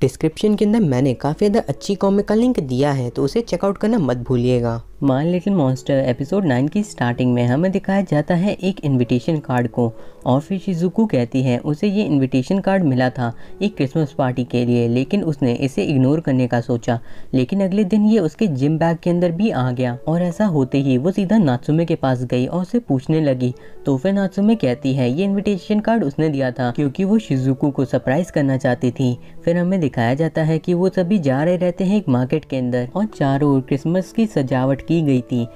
description के अंदर मैंने काफ़ी ज़्यादा अच्छी कॉमिक का लिंक दिया है तो उसे चेकआउट करना मत भूलिएगा my little monster episode nine की स्टार्टिंग में हमें दिखाया जाता है एक इनविटेशन कार्ड को और फिर शिजुकू कहती है उसे ये इनविटेशन कार्ड मिला था एक क्रिसमस पार्टी के लिए लेकिन उसने इसे इग्नोर करने का सोचा लेकिन अगले दिन ये उसके जिम बैग के अंदर भी आ गया और ऐसा होते ही वो सीधा नाचुमे के पास गई और उसे पूछने लगी तो फिर नाचुमे कहती है ये इन्विटेशन कार्ड उसने दिया था क्योंकि वो शिजुकू को सरप्राइज करना चाहती थी फिर हमें दिखाया जाता है कि वो सभी जा रहे रहते हैं एक मार्केट के अंदर और चारों ओर क्रिसमस की सजावट की गई थी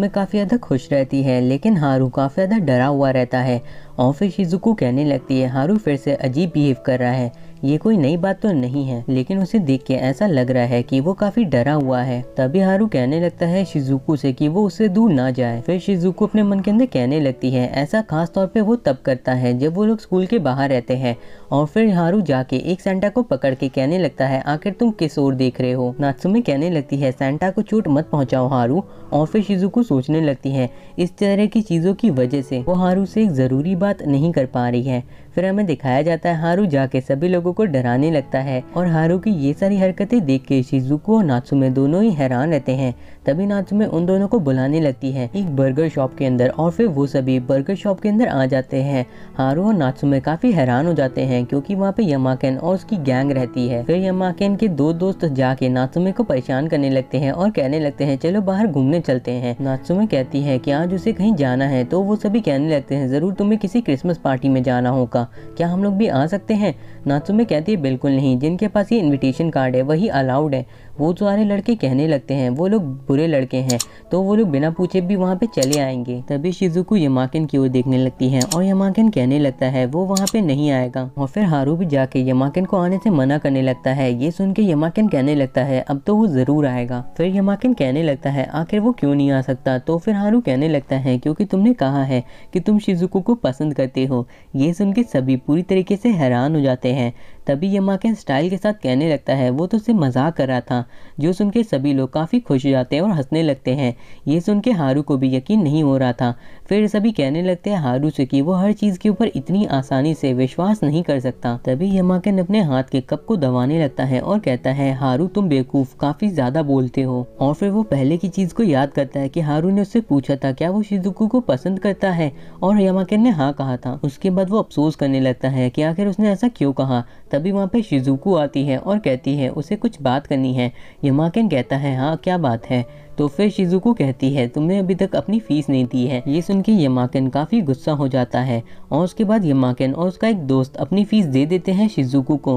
में काफी ज्यादा खुश रहती है लेकिन हारू काफी ज्यादा डरा हुआ रहता है और फिर शिजुकू कहने लगती है हारू फिर से अजीब बिहेव कर रहा है ये कोई नई बात तो नहीं है लेकिन उसे देख के ऐसा लग रहा है कि वो काफी डरा हुआ है तभी हारू कहने लगता है शिजुको से कि वो उससे दूर ना जाए फिर शिजुको अपने मन के अंदर कहने लगती है ऐसा खास तौर पे वो तब करता है जब वो लोग स्कूल के बाहर रहते हैं और फिर हारू जाके एक सेंटा को पकड़ के कहने लगता है आखिर तुम किस ओर देख रहे हो नाथसुमे कहने लगती है सेंटा को चोट मत पहुँचाओ हारू और फिर शिजुको सोचने लगती है इस तरह की चीज़ों की वजह से वो हारू से एक ज़रूरी बात नहीं कर पा रही है फिर हमें दिखाया जाता है हारू जाके सभी लोगों को डराने लगता है और हारू की ये सारी हरकतें देख के शिजुको और में दोनों ही हैरान रहते हैं तभी में उन दोनों को बुलाने लगती है एक बर्गर शॉप के अंदर और फिर वो सभी बर्गर शॉप के अंदर आ जाते हैं हारू और में काफी हैरान हो जाते हैं क्योंकि वहाँ पे यमाकेन और उसकी गैंग रहती है फिर यमाकेन के दो दोस्त जाके नाजुमे को परेशान करने लगते हैं और कहने लगते हैं चलो बाहर घूमने चलते हैं नाजुमे कहती है की आज उसे कहीं जाना है तो वो सभी कहने लगते हैं जरूर तुम्हें किसी क्रिसमस पार्टी में जाना होगा क्या हम लोग भी आ सकते हैं नाजुमे कहती है बिल्कुल नहीं जिनके पास ये इन्विटेशन कार्ड है वही अलाउड है वो सारे लड़के कहने लगते हैं वो लोग बुरे लड़के हैं तो वो लोग बिना पूछे भी वहाँ पे चले आएंगे तभी शिजुको यमाकिन की ओर देखने लगती है और यमाकिन कहने लगता है वो वहाँ पे नहीं आएगा और फिर हारू भी जाके यमाकिन को आने से मना करने लगता है ये सुन के यमाकिन कहने लगता है अब तो वो ज़रूर आएगा फिर यमाकिन कहने लगता है आखिर वो क्यों नहीं आ सकता तो फिर हारू कहने लगता है क्योंकि तुमने कहा है कि तुम शिजुको को पसंद करते हो ये सुन के सभी पूरी तरीके से हैरान हो जाते हैं तभी यमाकैन स्टाइल के साथ कहने लगता है वो तो उसे मजाक कर रहा था जो सुन के सभी लोग काफ़ी खुश हो जाते हैं और हंसने लगते हैं ये सुन के हारू को भी यकीन नहीं हो रहा था फिर सभी कहने लगते हैं हारू से कि वो हर चीज़ के ऊपर इतनी आसानी से विश्वास नहीं कर सकता तभी यमाकैन अपने हाथ के कप को दबाने लगता है और कहता है हारू तुम बेवकूफ़ काफ़ी ज़्यादा बोलते हो और फिर वो पहले की चीज़ को याद करता है कि हारू ने उससे पूछा था क्या वो शिजुकू को पसंद करता है और यमाकेन ने हाँ कहा था उसके बाद वो अफसोस करने लगता है कि आखिर उसने ऐसा क्यों कहा तभी वहाँ पे शिजुकू आती है और कहती है उसे कुछ बात करनी है यमाकिन कहता है हाँ क्या बात है तो फिर शिजुकू कहती है तुमने अभी तक अपनी फीस नहीं दी है ये सुन के यमाकन काफ़ी गुस्सा हो जाता है और उसके बाद यमाकन और उसका एक दोस्त अपनी फीस दे देते हैं शिजुकू को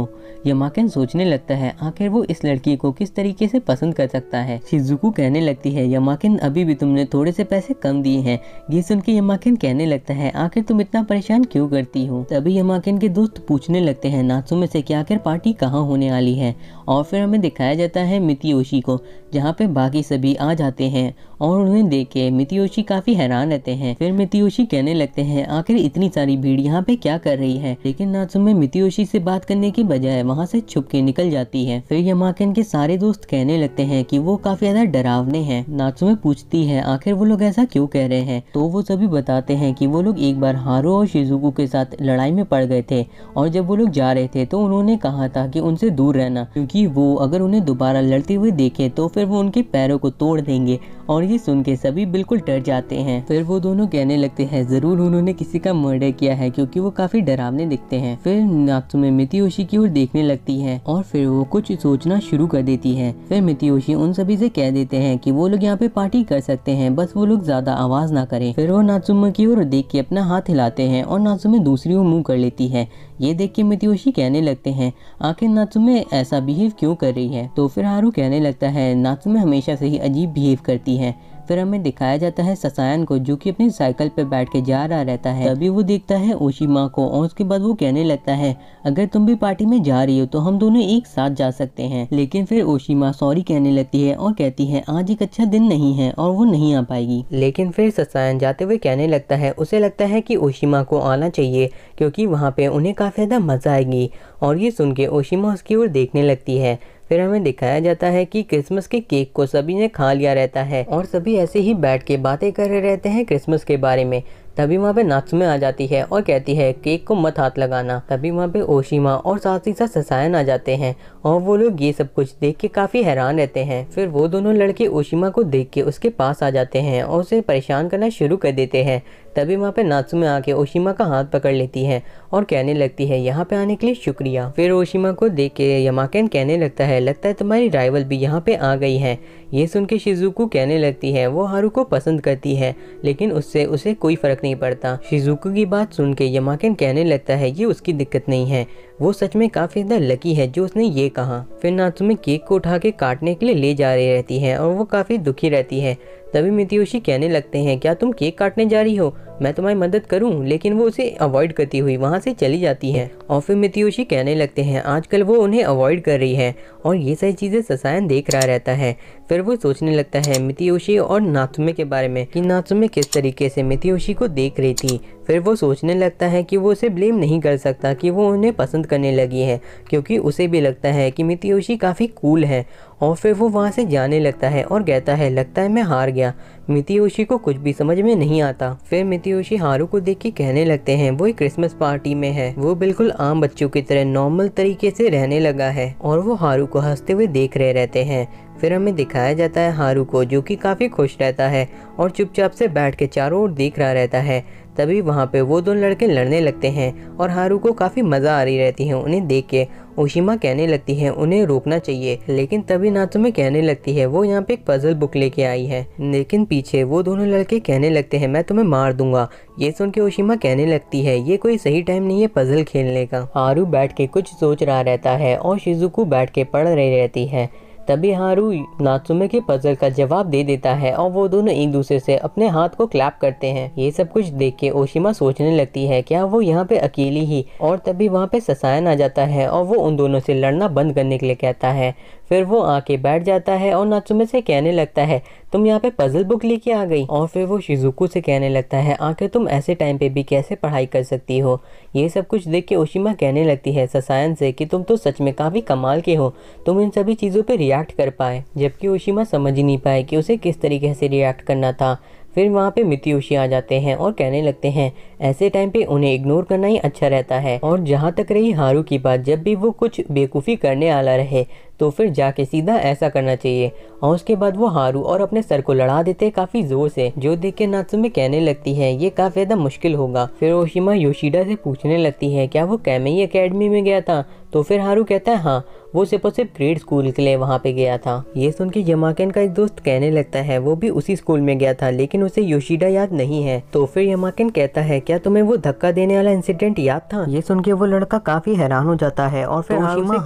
यमाकन सोचने लगता है आखिर वो इस लड़की को किस तरीके से पसंद कर सकता है शिजुकू कहने लगती है यमाकन अभी भी तुमने थोड़े से पैसे कम दिए हैं ये सुन के यमाकन कहने लगता है आखिर तुम इतना परेशान क्यों करती हो तभी यमाकन के दोस्त पूछने लगते हैं नाचों में से कि आखिर पार्टी कहाँ होने वाली है और फिर हमें दिखाया जाता है मितियोशी को जहाँ पे बाकी सभी आ जाते हैं और उन्हें देख के मितियोशी काफ़ी हैरान रहते हैं फिर मितियोशी कहने लगते हैं आखिर इतनी सारी भीड़ यहाँ पे क्या कर रही है लेकिन नात्सुमे मितियोशी से बात करने के बजाय वहाँ से छुप के निकल जाती है फिर यमाकन के सारे दोस्त कहने लगते हैं की वो काफ़ी ज़्यादा डरावने हैं नात्सुमे पूछती है आखिर वो लोग ऐसा क्यों कह रहे हैं तो वो सभी बताते हैं की वो लोग एक बार हारो और शिजुकू के साथ लड़ाई में पड़ गए थे और जब वो लोग जा रहे थे तो उन्होंने कहा था की उनसे दूर रहना क्योंकि कि वो अगर उन्हें दोबारा लड़ते हुए देखें तो फिर वो उनके पैरों को तोड़ देंगे और ये सुन के सभी बिल्कुल डर जाते हैं फिर वो दोनों कहने लगते हैं जरूर उन्होंने किसी का मर्डर किया है क्योंकि वो काफी डरावने दिखते हैं फिर नाथुमे मितियोशी की ओर देखने लगती है और फिर वो कुछ सोचना शुरू कर देती है फिर मितियोशी उन सभी से कह देते हैं कि वो लोग यहाँ पे पार्टी कर सकते हैं बस वो लोग ज्यादा आवाज ना करें फिर वो नाथुमे की ओर देख के अपना हाथ हिलाते हैं और नाथुमे दूसरी ओर मुंह कर लेती है ये देख के मितियोशी कहने लगते हैं आखिर नाथुमे ऐसा बिहेव बिहेव क्यों कर रही है तो फिर हारू कहने लगता है में हमेशा से ही अजीब बिहेव करती है फिर हमें दिखाया जाता है ससायन को जो कि अपनी साइकिल पर बैठ के जा रहा रहता है तभी वो देखता है ओशिमा को और उसके बाद वो कहने लगता है अगर तुम भी पार्टी में जा रही हो तो हम दोनों एक साथ जा सकते हैं लेकिन फिर ओशिमा सॉरी कहने लगती है और कहती है आज एक अच्छा दिन नहीं है और वो नहीं आ पाएगी लेकिन फिर ससायन जाते हुए कहने लगता है उसे लगता है कि ओशिमा को आना चाहिए क्योंकि वहाँ पे उन्हें काफ़ी ज़्यादा मज़ा आएगी और ये सुन के ओशिमा उसकी ओर देखने लगती है फिर हमें दिखाया जाता है कि क्रिसमस के केक को सभी ने खा लिया रहता है और सभी ऐसे ही बैठ के बातें कर रहे रहते हैं क्रिसमस के बारे में तभी वहाँ पे में आ जाती है और कहती है केक को मत हाथ लगाना तभी वहाँ पे ओशिमा और साथ ही साथ ससायन आ जाते हैं और वो लोग ये सब कुछ देख के काफ़ी हैरान रहते हैं फिर वो दोनों लड़के ओशिमा को देख के उसके पास आ जाते हैं और उसे परेशान करना शुरू कर देते हैं तभी वहाँ पे में आके ओशिमा का हाथ पकड़ लेती है और कहने लगती है यहाँ पे आने के लिए शुक्रिया फिर ओशिमा को देख के यमाकैन कहने लगता है लगता है तुम्हारी राइवल भी यहाँ पे आ गई है ये सुन के शिजुकू कहने लगती है वो हारू को पसंद करती है लेकिन उससे उसे कोई फ़र्क नहीं पड़ता शिजुकू की बात सुन के यमाकन कहने लगता है ये उसकी दिक्कत नहीं है वो सच में काफ़ी ज़्यादा लकी है जो उसने ये कहा फिर में केक को उठा के काटने के लिए ले जा रही रहती है और वो काफ़ी दुखी रहती है तभी मितयोशी कहने लगते हैं क्या तुम केक काटने जा रही हो मैं तुम्हारी मदद करूं लेकिन वो उसे अवॉइड करती हुई वहां से चली जाती है और फिर मितयोशी कहने लगते हैं आजकल वो उन्हें अवॉइड कर रही है और ये सारी चीज़ें ससायन देख रहा रहता है फिर वो सोचने लगता है मितयोशी और नाथुमे के बारे में कि नाथुमे किस तरीके से मितयोशी को देख रही थी फिर वो सोचने लगता है कि वो उसे ब्लेम नहीं कर सकता कि वो उन्हें पसंद करने लगी है क्योंकि उसे भी लगता है कि मितयोशी काफ़ी कूल है और फिर वो वहाँ से जाने लगता है और कहता है लगता है मैं हार गया मितियोशी को कुछ भी समझ में नहीं आता फिर मितियोशी हारू को देख के कहने लगते हैं वो एक क्रिसमस पार्टी में है वो बिल्कुल आम बच्चों की तरह नॉर्मल तरीके से रहने लगा है और वो हारू को हंसते हुए देख रहे रहते हैं फिर हमें दिखाया जाता है हारू को जो कि काफ़ी खुश रहता है और चुपचाप से बैठ के चारों ओर देख रहा रहता है तभी वहाँ पे वो दोनों लड़के लड़ने लगते हैं और हारू को काफ़ी मज़ा आ रही रहती है उन्हें देख के ओशिमा कहने लगती है उन्हें रोकना चाहिए लेकिन तभी नातुमे कहने लगती है वो यहाँ पे एक पजल बुक लेके आई है लेकिन पीछे वो दोनों लड़के कहने लगते हैं मैं तुम्हें मार दूंगा ये सुन के ओशिमा कहने लगती है ये कोई सही टाइम नहीं है पजल खेलने का आरू बैठ के कुछ सोच रहा रहता है और शिजुकू बैठ के पढ़ रही रहती है तभी हारू नाचुमे के पजल का जवाब दे देता है और वो दोनों एक दूसरे से अपने हाथ को क्लैप करते हैं ये सब कुछ देख के ओशिमा सोचने लगती है क्या वो यहाँ पे अकेली ही और तभी वहाँ पे ससायन आ जाता है और वो उन दोनों से लड़ना बंद करने के लिए कहता है फिर वो आके बैठ जाता है और नाचुमे से कहने लगता है तुम यहाँ पे पजल बुक लेके आ गई और फिर वो शिजुकू से कहने लगता है आखिर तुम ऐसे टाइम पे भी कैसे पढ़ाई कर सकती हो ये सब कुछ देख के ओशिमा कहने लगती है ससायन से कि तुम तो सच में काफ़ी कमाल के हो तुम इन सभी चीज़ों पर रिएक्ट कर पाए जबकि ओशिमा समझ ही नहीं पाए कि उसे किस तरीके से रिएक्ट करना था फिर वहाँ पे मित्यूशी आ जाते हैं और कहने लगते हैं ऐसे टाइम पे उन्हें इग्नोर करना ही अच्छा रहता है और जहाँ तक रही हारू की बात जब भी वो कुछ बेवकूफ़ी करने आला रहे तो फिर जाके सीधा ऐसा करना चाहिए और उसके बाद वो हारू और अपने सर को लड़ा देते हैं काफ़ी ज़ोर से जो देख के नात्सुमे कहने लगती है ये काफ़ी ज़्यादा मुश्किल होगा फिर ओशिमा योशीडा से पूछने लगती है क्या वो कैमई अकेडमी में गया था तो फिर हारू कहता है हाँ वो सिर्फ और सिर्फ ग्रेड स्कूल के लिए वहाँ पे गया था ये सुन के यमाकेन का एक दोस्त कहने लगता है वो भी उसी स्कूल में गया था लेकिन उसे योशिडा याद नहीं है तो फिर यमाकेन कहता है क्या तुम्हें वो धक्का देने वाला इंसिडेंट याद था ये सुन के वो लड़का काफी हैरान हो जाता है और फिर तो हाँ है उसी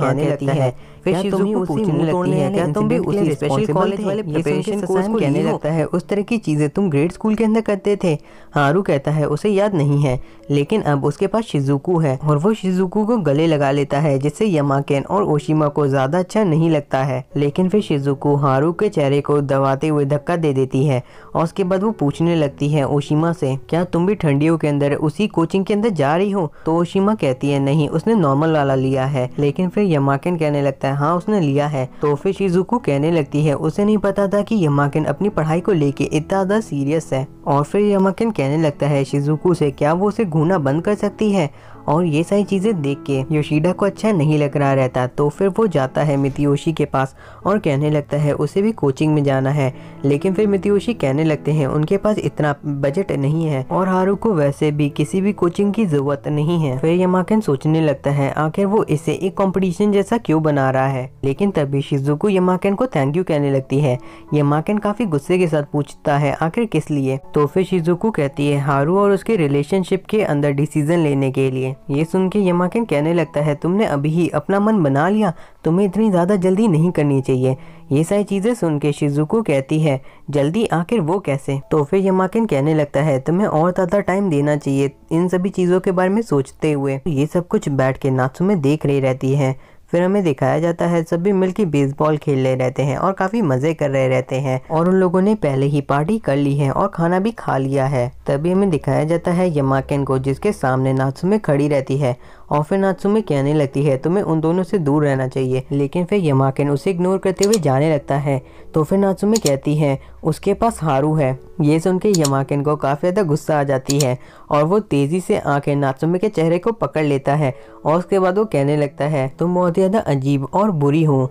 कहने लगता है उस तरह की चीजें तुम ग्रेड स्कूल के अंदर करते थे हारू कहता है उसे याद नहीं है लेकिन अब उसके पास शिजुकू है और वो शिजुकू को गले लगा लेता है जिससे यमाकेन और ओशी मिशिमा को ज्यादा अच्छा नहीं लगता है लेकिन फिर शिजुको हारू के चेहरे को दबाते हुए धक्का दे देती है और उसके बाद वो पूछने लगती है ओशिमा से क्या तुम भी ठंडियों के अंदर उसी कोचिंग के अंदर जा रही हो तो ओशिमा कहती है नहीं उसने नॉर्मल वाला लिया है लेकिन फिर यमाकिन कहने लगता है हाँ उसने लिया है तो फिर शिजुको कहने लगती है उसे नहीं पता था की यमाकिन अपनी पढ़ाई को लेके इतना ज़्यादा सीरियस है और फिर यमाकिन कहने लगता है शिजुको से क्या वो उसे घूना बंद कर सकती है और ये सारी चीज़ें देख के योशीडा को अच्छा नहीं लग रहा रहता तो फिर वो जाता है मितियोशी के पास और कहने लगता है उसे भी कोचिंग में जाना है लेकिन फिर मितियोशी कहने लगते हैं उनके पास इतना बजट नहीं है और हारू को वैसे भी किसी भी कोचिंग की जरूरत नहीं है फिर यमाकन सोचने लगता है आखिर वो इसे एक कॉम्पिटिशन जैसा क्यों बना रहा है लेकिन तभी शिजु को यमाकन को थैंक यू कहने लगती है यमाकन काफी गुस्से के साथ पूछता है आखिर किस लिए तो फिर को कहती है हारू और उसके रिलेशनशिप के अंदर डिसीजन लेने के लिए ये सुन के यमाकिन कहने लगता है तुमने अभी ही अपना मन बना लिया तुम्हें इतनी ज़्यादा जल्दी नहीं करनी चाहिए ये सारी चीज़ें सुन के शिजुको कहती है जल्दी आखिर वो कैसे तो फिर यमाकिन कहने लगता है तुम्हें और ज़्यादा टाइम देना चाहिए इन सभी चीज़ों के बारे में सोचते हुए ये सब कुछ बैठ के में देख रही रहती है फिर हमें दिखाया जाता है सभी मिलकर बेसबॉल खेल रहे रहते हैं और काफी मजे कर रहे रहते हैं और उन लोगों ने पहले ही पार्टी कर ली है और खाना भी खा लिया है तभी हमें दिखाया जाता है यमाकेन को जिसके सामने नाथसुमे खड़ी रहती है और फिर नाथसुमे कहने लगती है तुम्हें उन दोनों से दूर रहना चाहिए लेकिन फिर यमाकेन उसे इग्नोर करते हुए जाने लगता है तो फिर नाथसुमे कहती है उसके पास हारू है ये सुन के यमाकेन को काफ़ी ज़्यादा गुस्सा आ जाती है और वो तेजी से आंखें नाचुमे के चेहरे को पकड़ लेता है और उसके बाद वो कहने लगता है तुम बहुत ज़्यादा अजीब और बुरी हो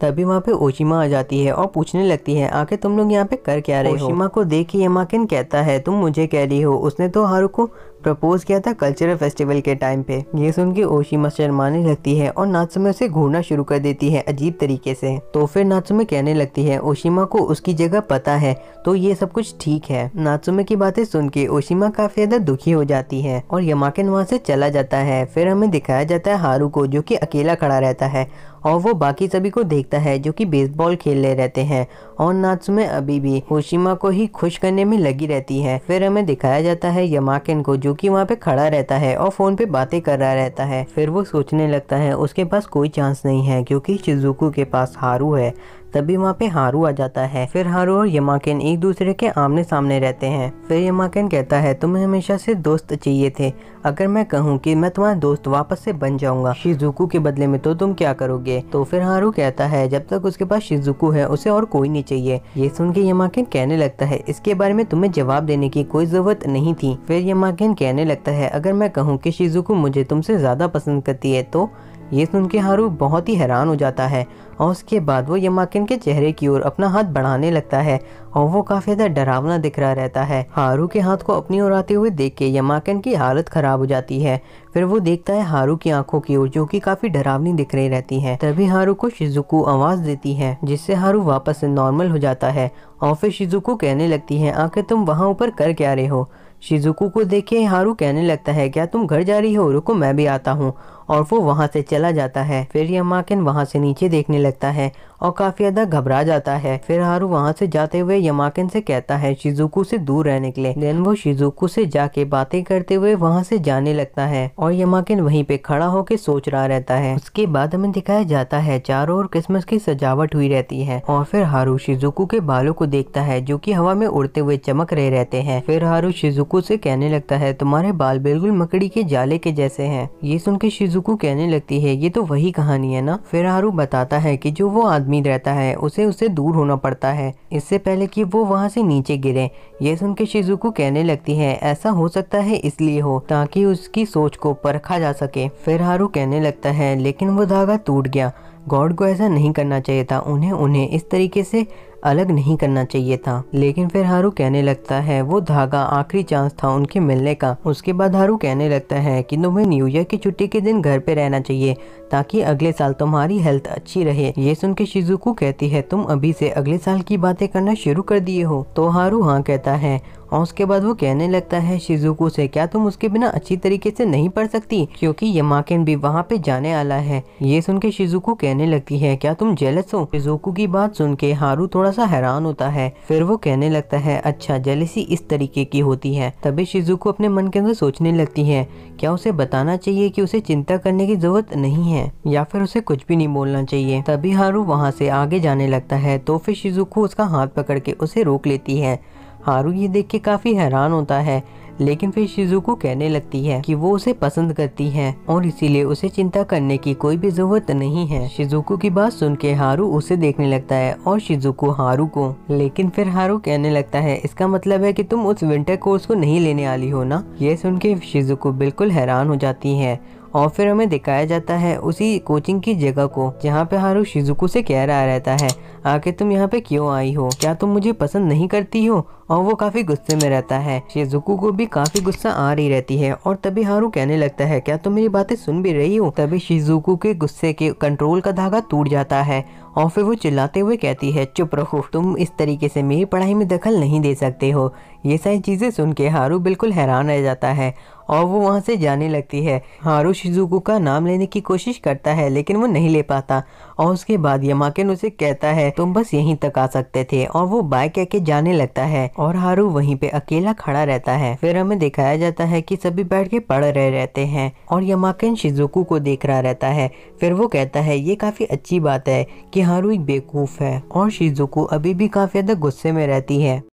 तभी वहाँ पे ओशिमा आ जाती है और पूछने लगती है आखिर तुम लोग यहाँ पे कर क्या रहे हो ओशिमा को देख के यमाकिन कहता है तुम मुझे कह रही हो उसने तो हारू को प्रपोज किया था कल्चरल फेस्टिवल के टाइम पे ये सुन के ओशिमा शर्माने लगती है और नाचुमे उसे घूरना शुरू कर देती है अजीब तरीके से तो फिर नाचुमे कहने लगती है ओशिमा को उसकी जगह पता है तो ये सब कुछ ठीक है नाचुमे की बातें सुन के ओशिमा काफी ज्यादा दुखी हो जाती है और यमाकिन वहाँ से चला जाता है फिर हमें दिखाया जाता है हारू को जो की अकेला खड़ा रहता है और वो बाकी सभी को देखता है जो कि बेसबॉल खेल ले रहते हैं और नाचुमे अभी भी ओशिमा को ही खुश करने में लगी रहती है फिर हमें दिखाया जाता है यमाकिन को जो जो कि वहाँ पे खड़ा रहता है और फ़ोन पे बातें कर रहा रहता है फिर वो सोचने लगता है उसके पास कोई चांस नहीं है क्योंकि शिजुकू के पास हारू है तभी वहाँ पे हारू आ जाता है फिर हारू और यमाकेन एक दूसरे के आमने सामने रहते हैं फिर यमाकेन कहता है तुम्हें हमेशा से दोस्त चाहिए थे अगर मैं कहूँ कि मैं तुम्हारा दोस्त वापस से बन जाऊंगा शिजुकू के बदले में तो तुम क्या करोगे तो फिर हारू कहता है जब तक उसके पास शिजुकू है उसे और कोई नहीं चाहिए ये सुन के यमाकेन कहने लगता है इसके बारे में तुम्हें जवाब देने की कोई जरूरत नहीं थी फिर यमाकेन कहने लगता है अगर मैं कहूँ की शिजुकू मुझे तुमसे ज्यादा पसंद करती है तो ये सुन के हारू बहुत ही हैरान हो जाता है और उसके बाद वो यमाकिन के चेहरे की ओर अपना हाथ बढ़ाने लगता है और वो काफ़ी ज़्यादा डरावना दिख रहा रहता है हारू के हाथ को अपनी ओर आते हुए देख के यमाकिन की हालत ख़राब हो जाती है फिर वो देखता है हारू की आंखों की ओर जो कि काफ़ी डरावनी दिख रही रहती है तभी हारू को शिजुकू आवाज़ देती है जिससे हारू वापस से नॉर्मल हो जाता है और फिर शिजुको कहने लगती है आखिर तुम वहाँ ऊपर कर क्या रहे हो शिजुकू को देखे हारू कहने लगता है क्या तुम घर जा रही हो रुको मैं भी आता हूँ और वो वहाँ से चला जाता है फिर यमाकिन वहाँ से नीचे देखने लगता है और काफी ज्यादा घबरा जाता है फिर हारू वहाँ से जाते हुए यमाकिन से कहता है शिजुकू से दूर रहने के लिए देन वो शिजुकू से जाके बातें करते हुए वहाँ से जाने लगता है और यमाकिन वहीं पे खड़ा होकर सोच रहा रहता है उसके बाद हमें दिखाया जाता है चारों ओर क्रिसमस की सजावट हुई रहती है और फिर हारू शिजुकू के बालों को देखता है जो की हवा में उड़ते हुए चमक रहे रहते हैं फिर हारू शिजुकू से कहने लगता है तुम्हारे बाल बिल्कुल मकड़ी के जाले के जैसे है ये सुन के शिजु जुकू कहने लगती है ये तो वही कहानी है ना फिर हारू बताता है कि जो वो आदमी रहता है उसे उसे दूर होना पड़ता है इससे पहले कि वो वहाँ से नीचे गिरे ये सुन के शिजुकू कहने लगती है ऐसा हो सकता है इसलिए हो ताकि उसकी सोच को परखा जा सके फिर हारू कहने लगता है लेकिन वो धागा टूट गया गॉड को ऐसा नहीं करना चाहिए था उन्हें उन्हें इस तरीके से अलग नहीं करना चाहिए था लेकिन फिर हारू कहने लगता है वो धागा आखिरी चांस था उनके मिलने का उसके बाद हारू कहने लगता है कि तुम्हें न्यू ईयर की छुट्टी के दिन घर पे रहना चाहिए ताकि अगले साल तुम्हारी हेल्थ अच्छी रहे ये सुन के शिजुकू कहती है तुम अभी से अगले साल की बातें करना शुरू कर दिए हो तो हारू हाँ कहता है और उसके बाद वो कहने लगता है शिजुकू से क्या तुम उसके बिना अच्छी तरीके से नहीं पढ़ सकती क्योंकि यमाकिन भी वहाँ पे जाने आला है ये सुन के शिजुकू कहने लगती है क्या तुम जेलस हो शिजुकू की बात सुन के हारू थोड़ा थोड़ा सा हैरान होता है फिर वो कहने लगता है अच्छा जेलिसी इस तरीके की होती है तभी को अपने मन के अंदर सोचने लगती है क्या उसे बताना चाहिए कि उसे चिंता करने की जरूरत नहीं है या फिर उसे कुछ भी नहीं बोलना चाहिए तभी हारू वहाँ से आगे जाने लगता है तो फिर शिजुको उसका हाथ पकड़ के उसे रोक लेती है हारू ये देख के काफ़ी हैरान होता है लेकिन फिर शिजुको कहने लगती है कि वो उसे पसंद करती है और इसीलिए उसे चिंता करने की कोई भी जरूरत नहीं है शिजुको की बात सुन के हारू उसे देखने लगता है और शिजुको हारू को लेकिन फिर हारू कहने लगता है इसका मतलब है कि तुम उस विंटर कोर्स को नहीं लेने वाली हो ना ये सुन के शिजुको बिल्कुल हैरान हो जाती है और फिर हमें दिखाया जाता है उसी कोचिंग की जगह को जहाँ पे हारू शिजुको से कह रहा रहता है आके तुम यहाँ पे क्यों आई हो क्या तुम मुझे पसंद नहीं करती हो और वो काफी गुस्से में रहता है शिजुको को भी काफी गुस्सा आ रही रहती है और तभी हारू कहने लगता है क्या तुम मेरी बातें सुन भी रही हो तभी शिजुकू के गुस्से के कंट्रोल का धागा टूट जाता है और फिर वो चिल्लाते हुए कहती है चुप रहो तुम इस तरीके से मेरी पढ़ाई में दखल नहीं दे सकते हो ये सारी चीजें सुन के हारू बिल्कुल हैरान रह जाता है और वो वहाँ से जाने लगती है हारू शिजुको का नाम लेने की कोशिश करता है लेकिन वो नहीं ले पाता और उसके बाद यमाकेन उसे कहता है तुम बस यहीं तक आ सकते थे और वो बाइक कह के जाने लगता है और हारू वहीं पे अकेला खड़ा रहता है फिर हमें दिखाया जाता है कि सभी बैठ के पढ़ रहे रहते हैं और यमाकेन शिजुकू को देख रहा रहता है फिर वो कहता है ये काफी अच्छी बात है की हारू एक बेवकूफ है और शिजुकू अभी भी काफी ज्यादा गुस्से में रहती है